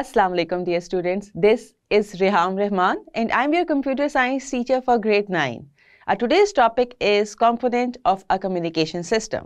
Assalamu alaikum dear students. This is Reham Rahman and I'm your computer science teacher for grade 9. Our today's topic is component of a communication system.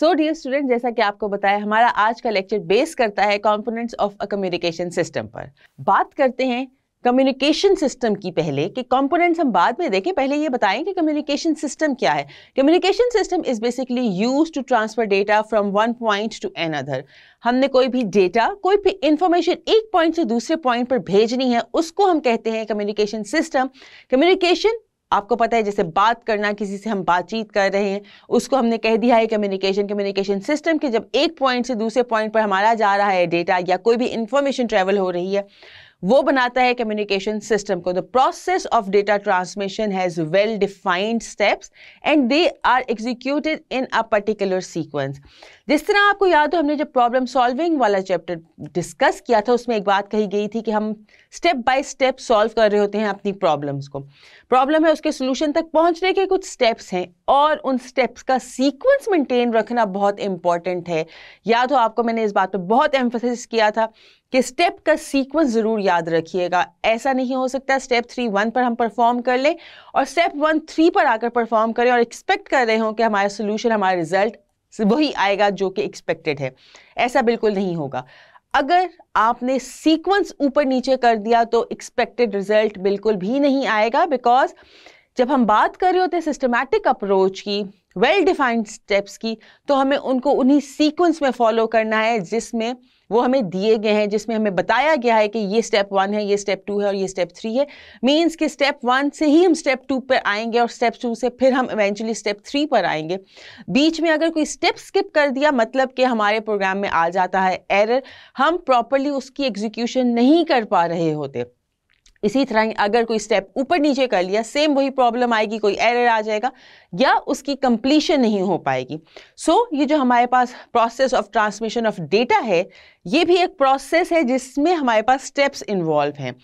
so dear students जैसा कि आपको बताया हमारा आज का lecture base करता है components of a communication system पर बात करते हैं कम्युनिकेशन सिस्टम की पहले कि कंपोनेंट्स हम बाद में देखें पहले ये बताएं कि कम्युनिकेशन सिस्टम क्या है communication system is basically use to transfer data from one point to another हमने कोई भी डेटा कोई भी इंफॉर्मेशन एक पॉइंट से दूसरे पॉइंट पर भेजनी है उसको हम कहते हैं कम्युनिकेशन सिस्टम कम्युनिकेशन आपको पता है जैसे बात करना किसी से हम बातचीत कर रहे हैं उसको हमने कह दिया है कम्युनिकेशन कम्युनिकेशन सिस्टम के जब एक पॉइंट से दूसरे पॉइंट पर हमारा जा रहा है डेटा या कोई भी इंफॉर्मेशन ट्रेवल हो रही है वो बनाता है कम्युनिकेशन सिस्टम को the process of data transmission has well defined steps and they are executed in a particular sequence जिस तरह आपको याद हो हमने जब प्रॉब्लम सॉल्विंग वाला चैप्टर डिस्कस किया था उसमें एक बात कही गई थी कि हम स्टेप बाय स्टेप सॉल्व कर रहे होते हैं अपनी प्रॉब्लम्स को प्रॉब्लम है उसके सोल्यूशन तक पहुंचने के कुछ स्टेप्स हैं और उन स्टेप्स का सीक्वेंस मेंटेन रखना बहुत इंपॉर्टेंट है याद हो आपको मैंने इस बात पर बहुत एम्फोसिस किया था कि स्टेप का सीक्वेंस ज़रूर याद रखिएगा ऐसा नहीं हो सकता स्टेप थ्री वन पर हम परफॉर्म कर लें और स्टेप वन थ्री पर आकर परफॉर्म करें और एक्सपेक्ट कर रहे हों कि हमारा सोल्यूशन हमारा रिजल्ट वही आएगा जो कि एक्सपेक्टेड है ऐसा बिल्कुल नहीं होगा अगर आपने सीक्वेंस ऊपर नीचे कर दिया तो एक्सपेक्टेड रिजल्ट बिल्कुल भी नहीं आएगा बिकॉज जब हम बात कर रहे होते हैं सिस्टमैटिक अप्रोच की वेल डिफाइंड स्टेप्स की तो हमें उनको उन्हीं सीक्वेंस में फॉलो करना है जिसमें वो हमें दिए गए हैं जिसमें हमें बताया गया है कि ये स्टेप वन है ये स्टेप टू है और ये स्टेप थ्री है मीन्स कि स्टेप वन से ही हम स्टेप टू पर आएंगे और स्टेप टू से फिर हम इवेंचुअली स्टेप थ्री पर आएंगे बीच में अगर कोई स्टेप स्किप कर दिया मतलब कि हमारे प्रोग्राम में आ जाता है एरर हम प्रॉपरली उसकी एग्जीक्यूशन नहीं कर पा रहे होते इसी तरह अगर कोई स्टेप ऊपर नीचे कर लिया सेम वही प्रॉब्लम आएगी कोई एरर आ जाएगा या उसकी कंप्लीशन नहीं हो पाएगी सो so, ये जो हमारे पास process of transmission of data है ये भी एक प्रोसेस है जिसमें हमारे पास स्टेप्स इन्वॉल्व हैं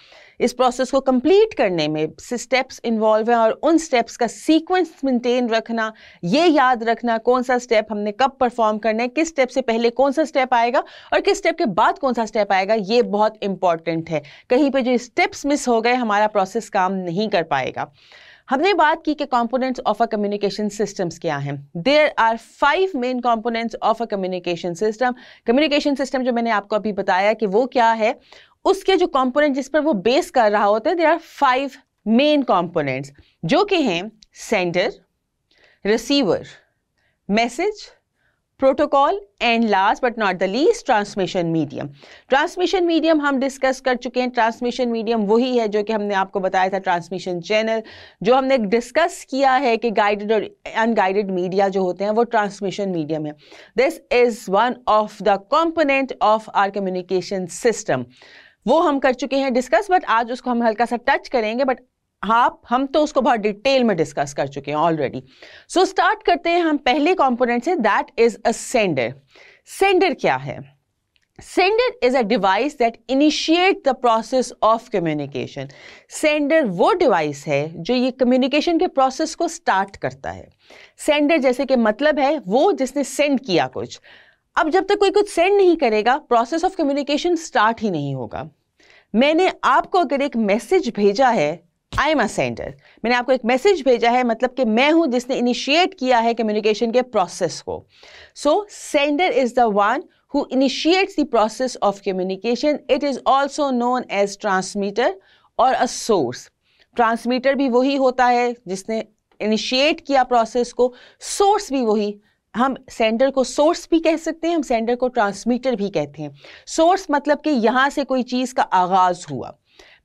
इस प्रोसेस को कंप्लीट करने में स्टेप्स इन्वॉल्व हैं और उन स्टेप्स का सीक्वेंस मेंटेन रखना ये याद रखना कौन सा स्टेप हमने कब परफॉर्म करना है किस स्टेप से पहले कौन सा स्टेप आएगा और किस स्टेप के बाद कौन सा स्टेप आएगा ये बहुत इंपॉर्टेंट है कहीं पर जो स्टेप्स मिस हो गए हमारा प्रोसेस काम नहीं कर पाएगा हमने बात की कि components of a communication systems क्या हैं there are five main components of a communication system communication system जो मैंने आपको अभी बताया कि वो क्या है उसके जो कंपोनेंट जिस पर वो बेस कर रहा होता है there are five main components जो कि हैं sender receiver message protocol and last but not the least transmission medium transmission medium हम डिस्कस कर चुके हैं ट्रांसमिशन मीडियम वही है जो कि हमने आपको बताया था ट्रांसमिशन चैनल जो हमने डिस्कस किया है कि गाइडेड और अनगाइडेड मीडिया जो होते हैं वो ट्रांसमिशन मीडियम है this is one of the component of our communication system वो हम कर चुके हैं डिस्कस बट आज उसको हम हल्का सा टच करेंगे बट आप हम तो उसको बहुत डिटेल में डिस्कस कर चुके हैं ऑलरेडी सो स्टार्ट करते हैं हम पहले कॉम्पोनेंट से that is a sender sender क्या है sender is a device that initiate the process of communication sender वो डिवाइस है जो ये कम्युनिकेशन के प्रोसेस को स्टार्ट करता है सेंडर जैसे कि मतलब है वो जिसने सेंड किया कुछ अब जब तक कोई कुछ सेंड नहीं करेगा प्रोसेस ऑफ कम्युनिकेशन स्टार्ट ही नहीं होगा मैंने आपको अगर एक मैसेज भेजा है आई एम अ सेंडर मैंने आपको एक मैसेज भेजा है मतलब कि मैं हूं जिसने इनिशिएट किया है कम्युनिकेशन के प्रोसेस को so sender is the one who initiates the process of communication it is also known as transmitter और अ सोर्स ट्रांसमीटर भी वही होता है जिसने इनिशिएट किया प्रोसेस को सोर्स भी वही हम सेंडर को सोर्स भी कह सकते हैं हम सेंडर को ट्रांसमीटर भी कहते हैं सोर्स मतलब कि यहाँ से कोई चीज़ का आगाज़ हुआ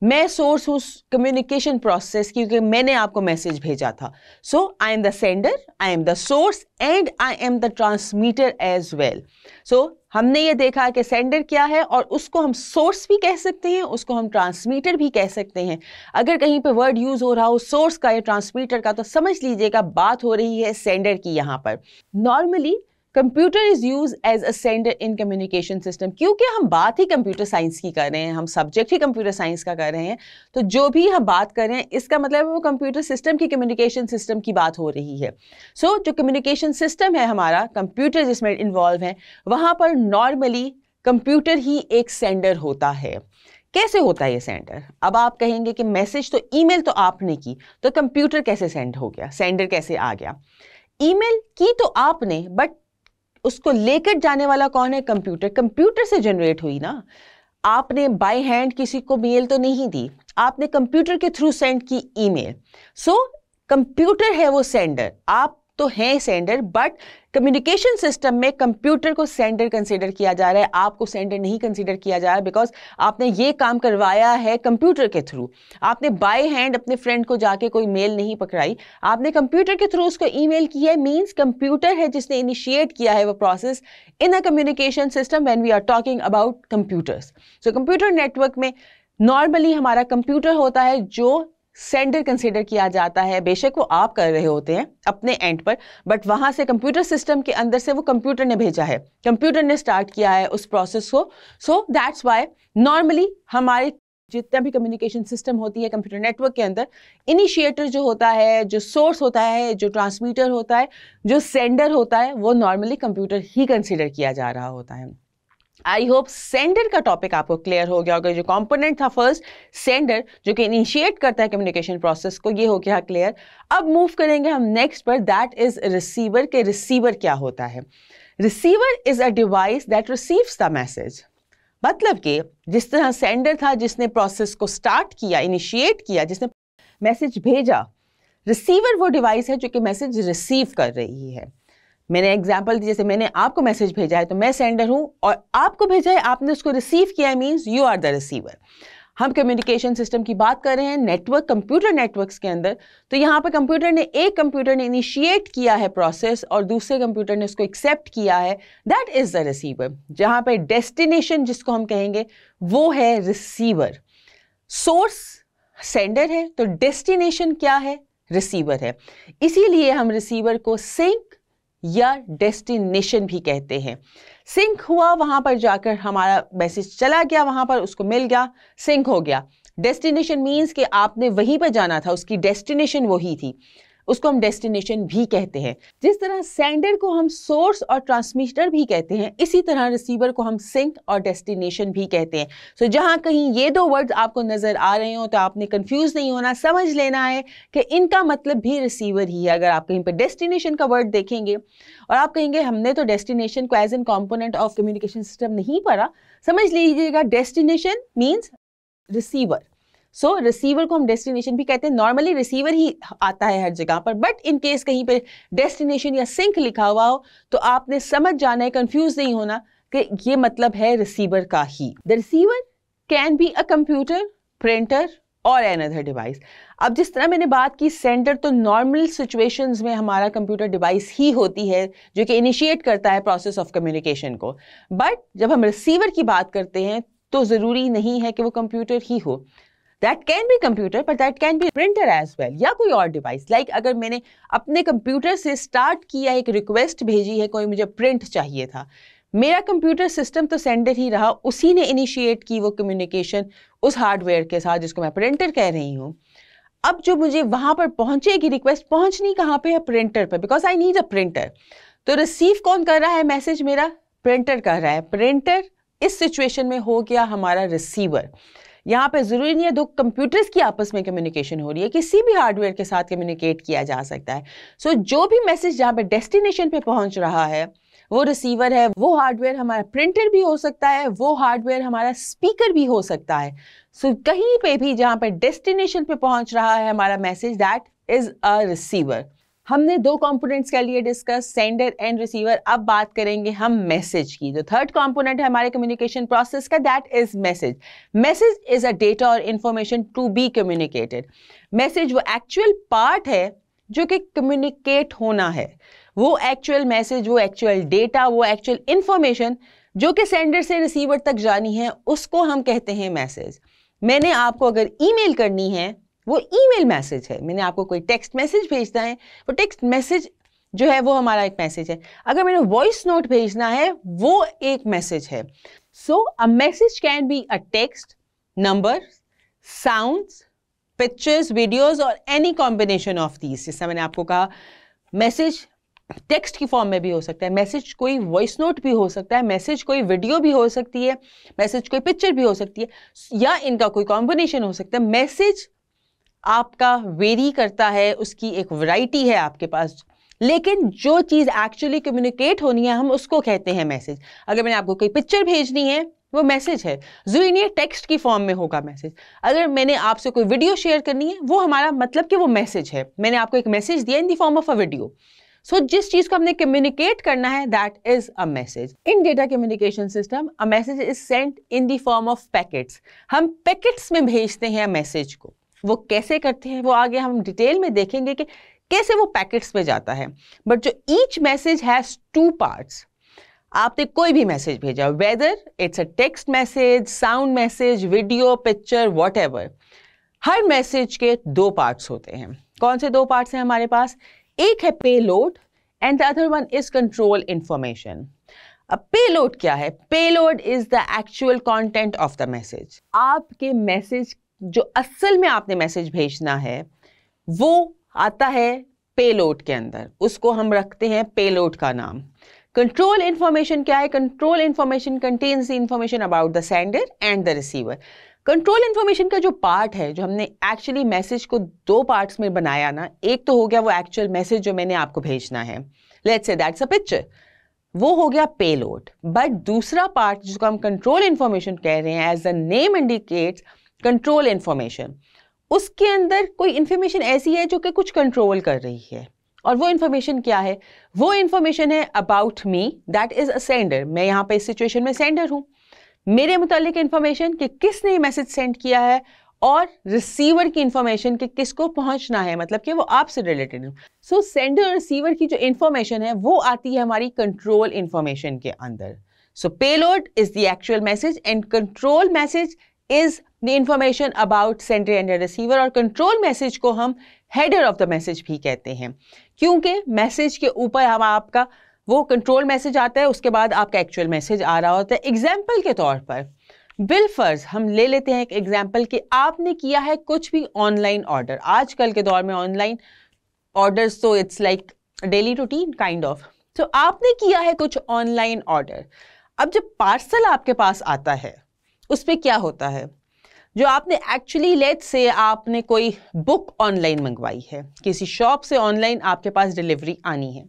मैं सोर्स उस कम्युनिकेशन प्रोसेस की क्योंकि मैंने आपको मैसेज भेजा था so I am the sender I am the source and I am the transmitter as well so हमने ये देखा कि सेंडर क्या है और उसको हम सोर्स भी कह सकते हैं उसको हम ट्रांसमीटर भी कह सकते हैं अगर कहीं पे वर्ड यूज़ हो रहा हो सोर्स का या ट्रांसमीटर का तो समझ लीजिएगा बात हो रही है सेंडर की यहाँ पर normally computer is use as a sender in communication system क्योंकि हम बात ही कंप्यूटर साइंस की कर रहे हैं हम सब्जेक्ट ही कंप्यूटर साइंस का कर रहे हैं तो जो भी हम बात कर रहे हैं इसका मतलब वो कंप्यूटर सिस्टम की कम्युनिकेशन सिस्टम की बात हो रही है सो so, जो कम्युनिकेशन सिस्टम है हमारा कंप्यूटर जिसमें इन्वॉल्व है वहाँ पर नॉर्मली कंप्यूटर ही एक सेंडर होता है कैसे होता है ये सेंडर अब आप कहेंगे कि मैसेज तो ईमेल तो आपने की तो कंप्यूटर कैसे सेंड हो गया सेंडर कैसे आ गया ईमेल की तो आपने बट उसको लेकर जाने वाला कौन है कंप्यूटर कंप्यूटर से जनरेट हुई ना आपने बाय हैंड किसी को मेल तो नहीं दी आपने कंप्यूटर के थ्रू सेंड की ईमेल सो कंप्यूटर है वो सेंडर आप तो हैं सेंडर बट कम्युनिकेशन सिस्टम में कंप्यूटर को सेंडर कंसिडर किया जा रहा है आपको सेंडर नहीं कंसिडर किया जा रहा है बिकॉज आपने ये काम करवाया है कंप्यूटर के थ्रू आपने बाय हैंड अपने फ्रेंड को जाके कोई मेल नहीं पकड़ाई आपने कंप्यूटर के थ्रू उसको ईमेल किया है मीन्स कंप्यूटर है जिसने इनिशिएट किया है वो process in a communication system when we are talking about computers so computer network में नॉर्मली हमारा कंप्यूटर होता है जो सेंडर कंसिडर किया जाता है बेशक वो आप कर रहे होते हैं अपने एंड पर बट वहाँ से कंप्यूटर सिस्टम के अंदर से वो कंप्यूटर ने भेजा है कंप्यूटर ने स्टार्ट किया है उस प्रोसेस को सो दैट्स वाई नॉर्मली हमारे जितना भी कम्युनिकेशन सिस्टम होती है कंप्यूटर नेटवर्क के अंदर इनिशिएटर जो होता है जो सोर्स होता है जो ट्रांसमीटर होता है जो सेंडर होता है वो नॉर्मली कंप्यूटर ही कंसिडर किया जा रहा होता है आई होप सेंडर का टॉपिक आपको क्लियर हो गया होगा जो कॉम्पोनेंट था फर्स्ट सेंडर जो कि इनिशिएट करता है कम्युनिकेशन प्रोसेस को ये हो गया क्लियर अब मूव करेंगे हम नेक्स्ट पर दैट इज रिसीवर के रिसीवर क्या होता है receiver is a device that receives the message मतलब कि जिस तरह सेंडर था जिसने प्रोसेस को स्टार्ट किया इनिशिएट किया जिसने मैसेज भेजा रिसीवर वो डिवाइस है जो कि मैसेज रिसीव कर रही है मैंने एग्जाम्पल दी जैसे मैंने आपको मैसेज भेजा है तो मैं सेंडर हूँ और आपको भेजा है आपने उसको रिसीव किया है means you are the receiver हम कम्युनिकेशन सिस्टम की बात कर रहे हैं नेटवर्क कंप्यूटर नेटवर्क्स के अंदर तो यहाँ पर कंप्यूटर ने एक कंप्यूटर ने इनिशिएट किया है प्रोसेस और दूसरे कंप्यूटर ने उसको एक्सेप्ट किया है दैट इज़ द रिसीवर जहाँ पर डेस्टिनेशन जिसको हम कहेंगे वो है रिसीवर सोर्स सेंडर है तो डेस्टिनेशन क्या है रिसीवर है इसीलिए हम रिसीवर को सिंक या डेस्टिनेशन भी कहते हैं सिंक हुआ वहां पर जाकर हमारा मैसेज चला गया वहां पर उसको मिल गया सिंक हो गया डेस्टिनेशन मीन्स कि आपने वहीं पर जाना था उसकी डेस्टिनेशन वही थी उसको हम डेस्टिनेशन भी कहते हैं जिस तरह सेंडर को हम सोर्स और ट्रांसमिटर भी कहते हैं इसी तरह रिसीवर को हम सिंक और डेस्टिनेशन भी कहते हैं सो so, जहाँ कहीं ये दो वर्ड्स आपको नज़र आ रहे हो तो आपने कन्फ्यूज़ नहीं होना समझ लेना है कि इनका मतलब भी रिसीवर ही है अगर आप कहीं पर डेस्टिनेशन का वर्ड देखेंगे और आप कहेंगे हमने तो डेस्टिनेशन को as an component of communication system नहीं पढ़ा समझ लीजिएगा destination means receiver so so, receiver को हम डेस्टिनेशन भी कहते हैं नॉर्मली रिसीवर ही आता है हर जगह पर बट इन केस कहीं पे डेस्टिनेशन या सिंक लिखा हुआ हो तो आपने समझ जाना है कंफ्यूज नहीं होना कि ये मतलब है रिसीवर का ही the receiver can be a computer printer और एन अदर डिवाइस अब जिस तरह मैंने बात की सेंडर तो नॉर्मल सिचुएशंस में हमारा कंप्यूटर डिवाइस ही होती है जो कि इनिशिएट करता है प्रोसेस ऑफ कम्युनिकेशन को बट जब हम रिसीवर की बात करते हैं तो ज़रूरी नहीं है कि वो कंप्यूटर ही हो दैट कैन बी कंप्यूटर पर that can be printer as well या कोई और डिवाइस लाइक अगर मैंने अपने कंप्यूटर से स्टार्ट किया एक रिक्वेस्ट भेजी है कोई मुझे प्रिंट चाहिए था मेरा कंप्यूटर सिस्टम तो सेंडर ही रहा उसी ने इनिशिएट की वो कम्युनिकेशन उस हार्डवेयर के साथ जिसको मैं प्रिंटर कह रही हूँ अब जो मुझे वहाँ पर पहुँचेगी रिक्वेस्ट पहुँचनी कहाँ पे है प्रिंटर पर because I need a printer तो रिसीव कौन कर रहा है मैसेज मेरा प्रिंटर कर रहा है प्रिंटर इस सिचुएशन में हो गया हमारा रिसीवर यहाँ पे ज़रूरी नहीं है दो कंप्यूटर्स की आपस में कम्युनिकेशन हो रही है किसी भी हार्डवेयर के साथ कम्युनिकेट किया जा सकता है सो so, जो भी मैसेज जहाँ पे डेस्टिनेशन पे पहुँच रहा है वो रिसीवर है वो हार्डवेयर हमारा प्रिंटर भी हो सकता है वो हार्डवेयर हमारा स्पीकर भी हो सकता है सो so, कहीं पे भी जहाँ पे डेस्टिनेशन पे पहुँच रहा है हमारा message that is a receiver हमने दो कंपोनेंट्स के लिए डिस्कस सेंडर एंड रिसीवर अब बात करेंगे हम मैसेज की जो थर्ड कंपोनेंट है हमारे कम्युनिकेशन प्रोसेस का that is message message is a data और information to be communicated message वो एक्चुअल पार्ट है जो कि कम्युनिकेट होना है वो एक्चुअल मैसेज वो एक्चुअल डेटा वो एक्चुअल इंफॉर्मेशन जो कि सेंडर से रिसीवर तक जानी है उसको हम कहते हैं मैसेज मैंने आपको अगर ईमेल करनी है वो ईमेल मैसेज है मैंने आपको कोई टेक्स्ट मैसेज भेजना है वो टेक्स्ट मैसेज जो है वो हमारा एक मैसेज है अगर मैंने वॉइस नोट भेजना है वो एक मैसेज है so a message can be a text number sound pictures videos और एनी कॉम्बिनेशन ऑफ दीज जैसा मैंने आपको कहा मैसेज टेक्स्ट की फॉर्म में भी हो सकता है मैसेज कोई वॉइस नोट भी हो सकता है मैसेज कोई वीडियो भी हो सकती है मैसेज कोई पिक्चर भी हो सकती है या इनका कोई कॉम्बिनेशन हो सकता है मैसेज आपका वेरी करता है उसकी एक वैरायटी है आपके पास लेकिन जो चीज़ एक्चुअली कम्युनिकेट होनी है हम उसको कहते हैं मैसेज अगर मैंने आपको कोई पिक्चर भेजनी है वो मैसेज है जरूरी नहीं टेक्स्ट की फॉर्म में होगा मैसेज अगर मैंने आपसे कोई वीडियो शेयर करनी है वो हमारा मतलब कि वो मैसेज है मैंने आपको एक मैसेज दिया in the form of a video so जिस चीज़ को हमने कम्युनिकेट करना है that is a message in data communication system a message is sent in the form of packets हम पैकेट्स में भेजते हैं मैसेज को वो कैसे करते हैं वो आगे हम डिटेल में देखेंगे कि कैसे वो पैकेट्स पे जाता है बट जो each message has two parts आपने कोई भी मैसेज भेजा whether it's a text message sound message video picture what हर मैसेज के दो पार्ट्स होते हैं कौन से दो पार्ट्स हैं हमारे पास एक है payload and the other one is control information अब पे लोड क्या है payload is the actual content of the message आपके मैसेज जो असल में आपने मैसेज भेजना है वो आता है पेलोड के अंदर उसको हम रखते हैं पेलोड का नाम कंट्रोल इंफॉर्मेशन क्या है control information contains information about the sender and the receiver control information का जो पार्ट है जो हमने एक्चुअली मैसेज को दो पार्ट्स में बनाया ना एक तो हो गया वो एक्चुअल मैसेज जो मैंने आपको भेजना है let's say that's a picture वो हो गया पेलोड बट दूसरा पार्ट जिसको हम कंट्रोल इन्फॉर्मेशन कह रहे हैं as the name indicates control information उसके अंदर कोई इन्फॉर्मेशन ऐसी है जो कि कुछ कंट्रोल कर रही है और वो इन्फॉर्मेशन क्या है वो इन्फॉर्मेशन है about me that is a sender मैं यहाँ पे इस सिचुएशन में सेंडर हूँ मेरे मुतालिक इन्फॉर्मेशन कि किसने मैसेज सेंड किया है और रिसीवर की इंफॉर्मेशन कि किसको पहुंचना है मतलब कि वो आपसे रिलेटेड है सो सेंडर और रिसीवर की जो इन्फॉर्मेशन है वो आती है हमारी कंट्रोल इन्फॉर्मेशन के अंदर so payload is the actual message and control message is the information about sender and receiver और कंट्रोल मैसेज को हम हेडर ऑफ द मैसेज भी कहते हैं क्योंकि मैसेज के ऊपर हम आपका वो कंट्रोल मैसेज आता है उसके बाद आपका एक्चुअल मैसेज आ रहा होता है एग्जाम्पल के तौर पर बिलफर्ज हम ले लेते हैं एक एग्जाम्पल कि आपने किया है कुछ भी ऑनलाइन ऑर्डर आजकल के दौर में ऑनलाइन ऑर्डर्स तो it's like daily routine kind of तो आपने किया है कुछ ऑनलाइन ऑर्डर अब जब पार्सल आपके पास आता है उस पर क्या होता है जो आपने एक्चुअली लेट से आपने कोई बुक ऑनलाइन मंगवाई है किसी शॉप से ऑनलाइन आपके पास डिलीवरी आनी है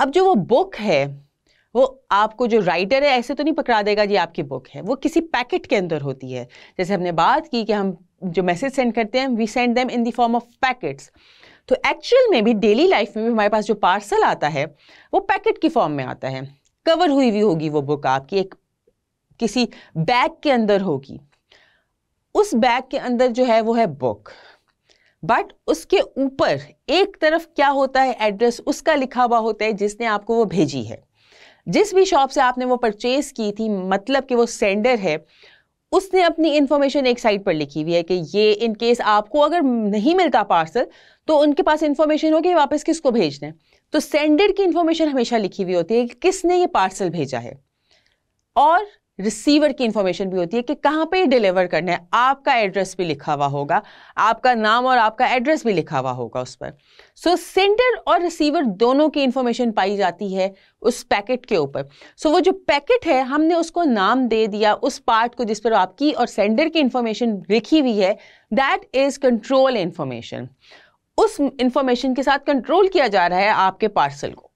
अब जो वो बुक है वो आपको जो राइटर है ऐसे तो नहीं पकड़ा देगा जी आपकी बुक है वो किसी पैकेट के अंदर होती है जैसे हमने बात की कि हम जो मैसेज सेंड करते हैं we send them in the form of packets तो एक्चुअल में भी डेली लाइफ में भी हमारे पास जो पार्सल आता है वो पैकेट की फॉर्म में आता है कवर हुई हुई होगी वो बुक आपकी एक किसी बैग के अंदर होगी उस बैग के अंदर जो है वो है बुक बट उसके ऊपर एक तरफ क्या होता है एड्रेस उसका लिखा हुआ होता है जिसने आपको वो भेजी है जिस भी शॉप से आपने वो परचेज़ की थी मतलब कि वो सेंडर है उसने अपनी इन्फॉर्मेशन एक साइड पर लिखी हुई है कि ये इन केस आपको अगर नहीं मिलता पार्सल तो उनके पास इन्फॉर्मेशन होगी वापस किसको भेजना है तो सेंडर की इन्फॉर्मेशन हमेशा लिखी हुई होती है कि किसने ये पार्सल भेजा है और रिसीवर की इंफॉर्मेशन भी होती है कि कहाँ पे डिलीवर करना है आपका एड्रेस भी लिखा हुआ होगा आपका नाम और आपका एड्रेस भी लिखा हुआ होगा उस पर सो सेंडर और रिसीवर दोनों की इंफॉर्मेशन पाई जाती है उस पैकेट के ऊपर सो so, वो जो पैकेट है हमने उसको नाम दे दिया उस पार्ट को जिस पर आपकी और सेंडर की इंफॉर्मेशन लिखी हुई है दैट इज़ कंट्रोल इंफॉर्मेशन उस इंफॉर्मेशन के साथ कंट्रोल किया जा रहा है आपके पार्सल को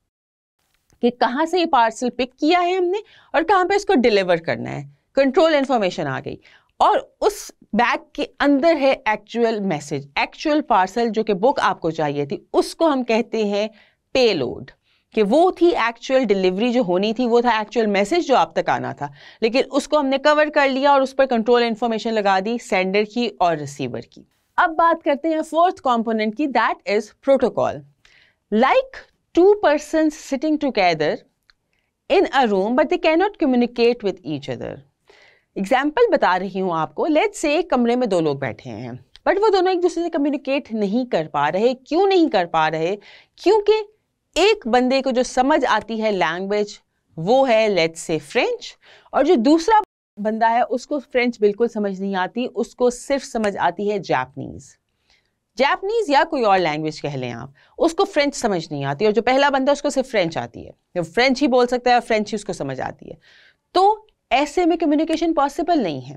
कि कहाँ से ये पार्सल पिक किया है हमने और कहाँ पे इसको डिलीवर करना है कंट्रोल इन्फॉर्मेशन आ गई और उस बैग के अंदर है एक्चुअल मैसेज एक्चुअल पार्सल जो कि बुक आपको चाहिए थी उसको हम कहते हैं पेलोड कि वो थी एक्चुअल डिलीवरी जो होनी थी वो था एक्चुअल मैसेज जो आप तक आना था लेकिन उसको हमने कवर कर लिया और उस पर कंट्रोल इन्फॉर्मेशन लगा दी सेंडर की और रिसीवर की अब बात करते हैं फोर्थ कंपोनेंट की that is protocol like two persons sitting together in a room but they cannot communicate with each other example बता रही हूँ आपको लेट्स से एक कमरे में दो लोग बैठे हैं बट वो दोनों एक दूसरे से कम्युनिकेट नहीं कर पा रहे क्यों नहीं कर पा रहे क्योंकि एक बंदे को जो समझ आती है लैंग्वेज वो है लेट्स से फ्रेंच और जो दूसरा बंदा है उसको फ्रेंच बिल्कुल समझ नहीं आती उसको सिर्फ समझ आती है जापनीज़ जैपनीज या कोई और लैंग्वेज कह लें आप उसको फ्रेंच समझ नहीं आती और जो पहला बंदा उसको सिर्फ फ्रेंच आती है जो फ्रेंच ही बोल सकता है और फ्रेंच ही उसको समझ आती है तो ऐसे में कम्युनिकेशन पॉसिबल नहीं है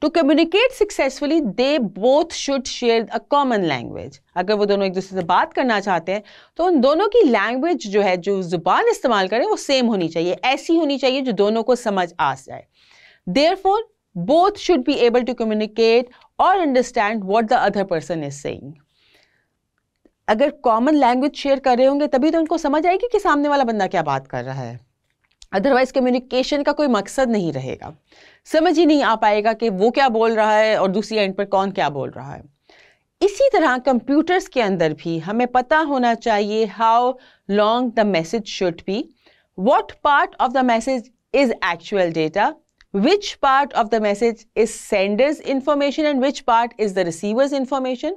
to communicate successfully they both should share a common language अगर वो दोनों एक दूसरे से बात करना चाहते हैं तो उन दोनों की लैंग्वेज जो है जो जुबान इस्तेमाल करें वो सेम होनी चाहिए ऐसी होनी चाहिए जो दोनों को समझ आ जाए there both should be able to communicate और understand what the other person is saying. अगर कॉमन लैंग्वेज शेयर कर रहे होंगे तभी तो उनको समझ आएगी कि सामने वाला बंदा क्या बात कर रहा है अदरवाइज कम्युनिकेशन का कोई मकसद नहीं रहेगा समझ ही नहीं आ पाएगा कि वो क्या बोल रहा है और दूसरी एंड पर कौन क्या बोल रहा है इसी तरह कंप्यूटर्स के अंदर भी हमें पता होना चाहिए how long the message should be what part of the message is actual data which part of the message is sender's information and which part is the receiver's information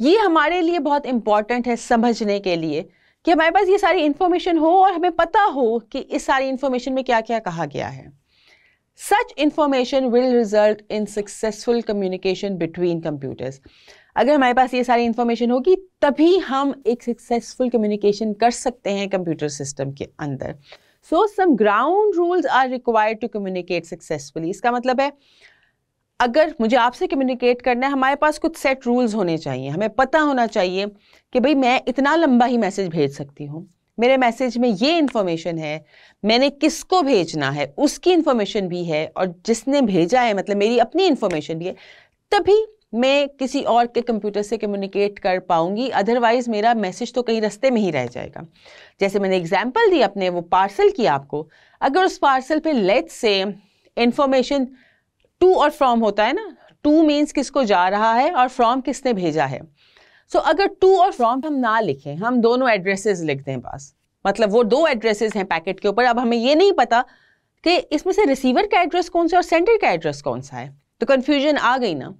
ये हमारे लिए बहुत इंपॉर्टेंट है समझने के लिए कि हमारे पास ये सारी इंफॉर्मेशन हो और हमें पता हो कि इस सारी इंफॉर्मेशन में क्या क्या कहा गया है such information will result in successful communication between computers अगर हमारे पास ये सारी इंफॉर्मेशन होगी तभी हम एक सक्सेसफुल कम्युनिकेशन कर सकते हैं कंप्यूटर सिस्टम के अंदर so some ground rules are required to communicate successfully इसका मतलब है अगर मुझे आपसे कम्युनिकेट करना है हमारे पास कुछ सेट रूल्स होने चाहिए हमें पता होना चाहिए कि भाई मैं इतना लंबा ही मैसेज भेज सकती हूँ मेरे मैसेज में ये इन्फॉर्मेशन है मैंने किसको भेजना है उसकी इन्फॉर्मेशन भी है और जिसने भेजा है मतलब मेरी अपनी इन्फॉर्मेशन भी है तभी मैं किसी और के कंप्यूटर से कम्युनिकेट कर पाऊंगी अदरवाइज मेरा मैसेज तो कहीं रस्ते में ही रह जाएगा जैसे मैंने एग्जाम्पल दी अपने वो पार्सल की आपको अगर उस पार्सल पे लेट से इंफॉर्मेशन टू और फ्रॉम होता है ना टू मीन्स किसको जा रहा है और फ्रॉम किसने भेजा है सो so, अगर टू और फ्रॉम हम ना लिखें हम दोनों एड्रेसेस लिख दें बस मतलब वो दो एड्रेसेस हैं पैकेट के ऊपर अब हमें ये नहीं पता कि इसमें से रिसीवर का एड्रेस कौन सा और सेंडर का एड्रेस कौन सा है तो कन्फ्यूजन आ गई ना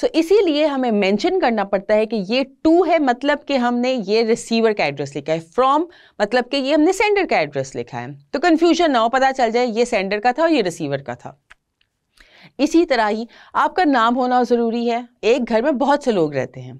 सो इसीलिए हमें मेंशन करना पड़ता है कि ये टू है मतलब कि हमने ये रिसीवर का एड्रेस लिखा है फ्रॉम मतलब कि ये हमने सेंडर का एड्रेस लिखा है तो कन्फ्यूजन ना हो पता चल जाए ये सेंडर का था और ये रिसीवर का था इसी तरह ही आपका नाम होना ज़रूरी है एक घर में बहुत से लोग रहते हैं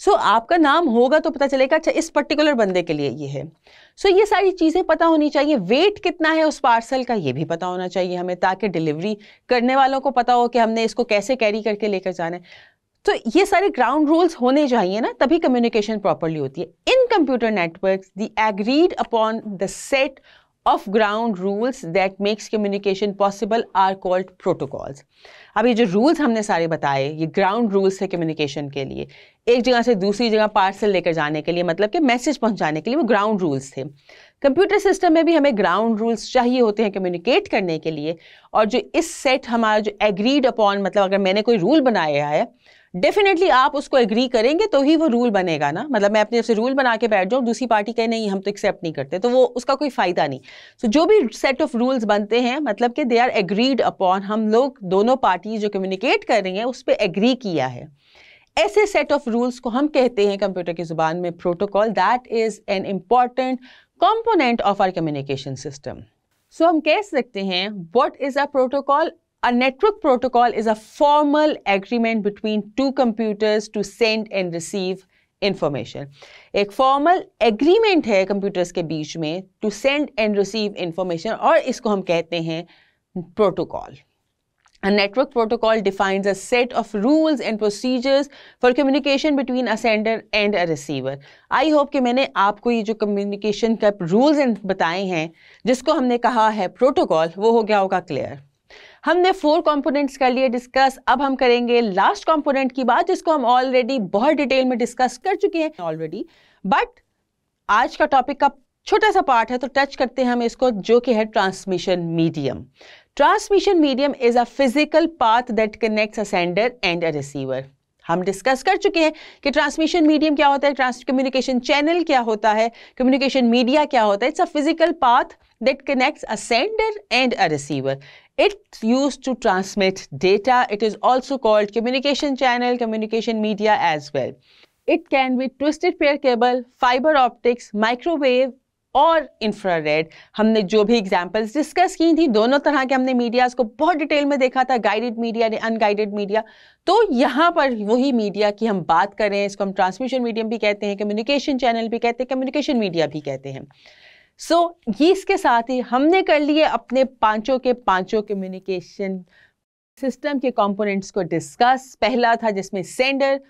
सो so, आपका नाम होगा तो पता चलेगा अच्छा इस पर्टिकुलर बंदे के लिए ये है सो so, ये सारी चीज़ें पता होनी चाहिए वेट कितना है उस पार्सल का ये भी पता होना चाहिए हमें ताकि डिलीवरी करने वालों को पता हो कि हमने इसको कैसे कैरी करके लेकर जाना है तो ये सारे ग्राउंड रूल्स होने चाहिए ना तभी कम्युनिकेशन प्रॉपरली होती है in computer network the agreed upon the set of ground rules that makes communication possible are called protocols अब ये जो रूल्स हमने सारे बताए ये ग्राउंड रूल्स थे कम्युनिकेशन के लिए एक जगह से दूसरी जगह पार्सल लेकर जाने के लिए मतलब कि मैसेज पहुंचाने के लिए वो ग्राउंड रूल्स थे कंप्यूटर सिस्टम में भी हमें ग्राउंड रूल्स चाहिए होते हैं कम्युनिकेट करने के लिए और जो इस सेट हमारा जो एग्रीड अपॉन मतलब अगर मैंने कोई रूल बनाया है डेफिनेटली आप उसको एग्री करेंगे तो ही वो रूल बनेगा ना मतलब मैं अपने से रूल बना के बैठ जाऊँ दूसरी पार्टी कहे नहीं हम तो एक्सेप्ट नहीं करते तो वो उसका कोई फ़ायदा नहीं सो so, जो भी सेट ऑफ रूल्स बनते हैं मतलब कि दे आर एग्रीड अपॉन हम लोग दोनों पार्टी जो कम्युनिकेट कर रही हैं उस पर एग्री किया है ऐसे सेट ऑफ रूल्स को हम कहते हैं कंप्यूटर की ज़ुबान में protocol that is an important component of our communication system so हम कह सकते हैं what is a protocol a network protocol is a formal agreement between two computers to send and receive information एक formal agreement है computers के बीच में to send and receive information और इसको हम कहते हैं protocol A network protocol defines a set of rules and procedures for communication between a sender and a receiver. I hope कि मैंने आपको ये जो communication का rules and बताए हैं जिसको हमने कहा है protocol वो हो गया होगा clear. हमने four components कर लिए discuss. अब हम करेंगे last component की बात जिसको हम already बहुत detail में discuss कर चुके हैं already. But आज का topic का छोटा सा पार्ट है तो टच करते हैं हम इसको जो कि है transmission medium transmission medium is a physical path that connects a sender and a receiver हम डिस्कस कर चुके हैं कि ट्रांसमिशन मीडियम क्या होता है ट्रांस कम्युनिकेशन चैनल क्या होता है कम्युनिकेशन मीडिया क्या होता है it's a physical path that connects a sender and a receiver it's use to transmit data it is also called communication channel communication media as well it can be twisted pair cable fibre optics microwave और infrared हमने जो भी examples discuss की थी दोनों तरह के हमने मीडियाज़ को बहुत डिटेल में देखा था गाइडेड मीडिया ने अनगाइडेड मीडिया तो यहाँ पर वही मीडिया की हम बात करें इसको हम ट्रांसमिशन मीडियम भी कहते हैं कम्युनिकेशन चैनल भी कहते हैं कम्युनिकेशन मीडिया भी कहते हैं सो so, ये इसके साथ ही हमने कर लिए अपने पांचों के पांचों कम्युनिकेशन सिस्टम के कंपोनेंट्स को डिस्कस पहला था जिसमें सेंडर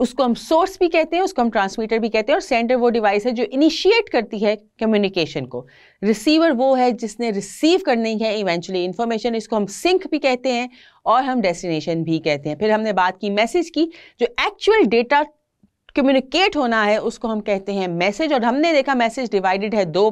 उसको हम सोर्स भी कहते हैं उसको हम ट्रांसमीटर भी कहते हैं और सेंडर वो डिवाइस है जो इनिशिएट करती है कम्युनिकेशन को रिसीवर वो है जिसने रिसीव करनी है इवेंचुअली इन्फॉर्मेशन इसको हम सिंक भी कहते हैं और हम डेस्टिनेशन भी कहते हैं फिर हमने बात की मैसेज की जो एक्चुअल डेटा कम्युनिकेट होना है उसको हम कहते हैं मैसेज और हमने देखा मैसेज डिवाइडेड है दो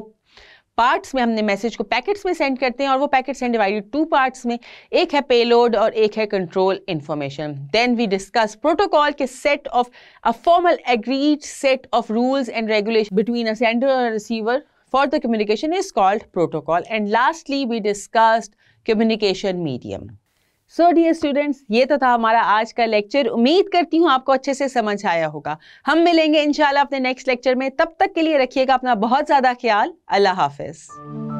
पार्ट्स में हमने मैसेज को पैकेट्स में सेंड करते हैं और वो पैकेट्स हैं डिवाइडेड टू पार्ट्स में एक है पेलोड और एक है control information then we discuss protocol के set of a formal agreed set of rules and regulation between a sender और receiver for the communication is called protocol and lastly we discussed communication medium so dear students ये तो था हमारा आज का lecture उम्मीद करती हूँ आपको अच्छे से समझ आया होगा हम मिलेंगे इंशाल्लाह अपने नेक्स्ट लेक्चर में तब तक के लिए रखिएगा अपना बहुत ज़्यादा ख्याल अल्लाह हाफिज़